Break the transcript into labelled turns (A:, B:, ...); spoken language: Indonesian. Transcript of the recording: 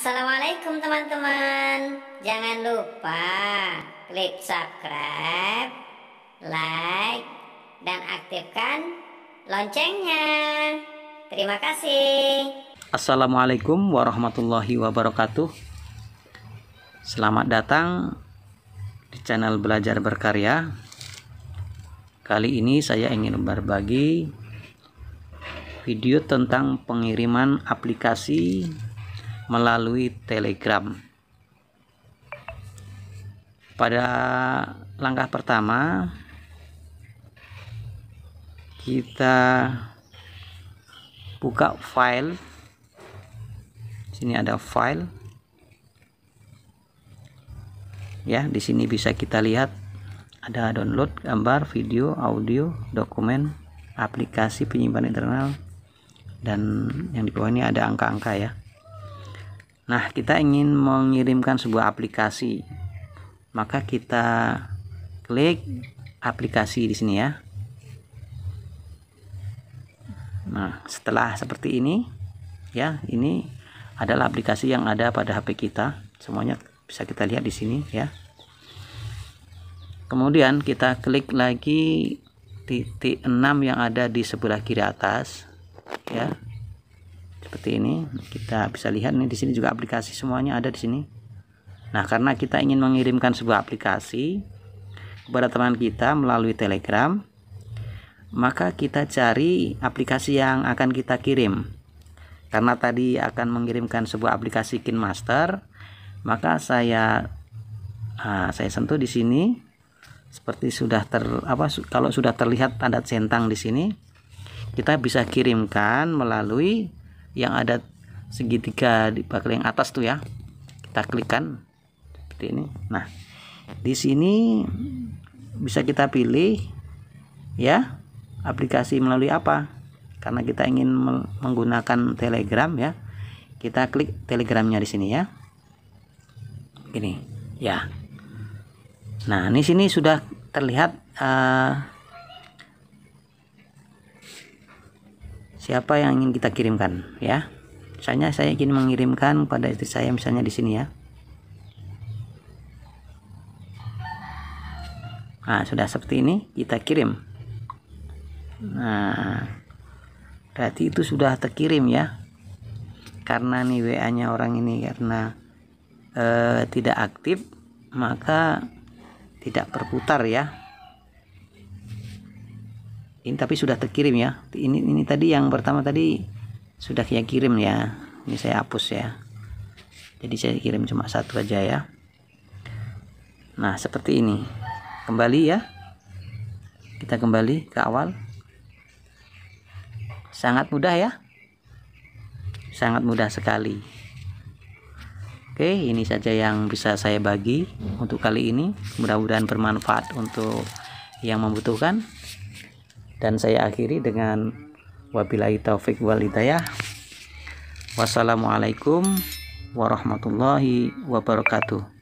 A: Assalamualaikum teman-teman Jangan lupa klik subscribe Like Dan aktifkan loncengnya Terima kasih Assalamualaikum warahmatullahi wabarakatuh Selamat datang di channel Belajar Berkarya Kali ini saya ingin berbagi video tentang pengiriman aplikasi melalui Telegram. Pada langkah pertama, kita buka file. Sini ada file. Ya, di sini bisa kita lihat ada download gambar, video, audio, dokumen, aplikasi penyimpan internal dan yang di bawah ini ada angka-angka ya. Nah, kita ingin mengirimkan sebuah aplikasi. Maka kita klik aplikasi di sini ya. Nah, setelah seperti ini ya, ini adalah aplikasi yang ada pada HP kita. Semuanya bisa kita lihat di sini ya. Kemudian kita klik lagi titik 6 yang ada di sebelah kiri atas ya seperti ini kita bisa lihat nih di sini juga aplikasi semuanya ada di sini nah karena kita ingin mengirimkan sebuah aplikasi kepada teman kita melalui telegram maka kita cari aplikasi yang akan kita kirim karena tadi akan mengirimkan sebuah aplikasi KinMaster maka saya nah, saya sentuh di sini seperti sudah ter apa kalau sudah terlihat tanda centang di sini kita bisa kirimkan melalui yang ada segitiga di bagian yang atas tuh ya kita klikkan seperti ini nah di sini bisa kita pilih ya aplikasi melalui apa karena kita ingin menggunakan telegram ya kita klik telegramnya di sini ya gini ya nah ini sini sudah terlihat uh, siapa yang ingin kita kirimkan ya misalnya saya ingin mengirimkan pada istri saya misalnya di sini ya nah sudah seperti ini kita kirim nah berarti itu sudah terkirim ya karena nih WA nya orang ini karena eh, tidak aktif maka tidak berputar ya ini tapi sudah terkirim ya ini ini tadi yang pertama tadi sudah saya kirim ya ini saya hapus ya jadi saya kirim cuma satu aja ya nah seperti ini kembali ya kita kembali ke awal sangat mudah ya sangat mudah sekali oke ini saja yang bisa saya bagi untuk kali ini mudah-mudahan bermanfaat untuk yang membutuhkan dan saya akhiri dengan wabillahi taufik wal hidayah wassalamualaikum warahmatullahi wabarakatuh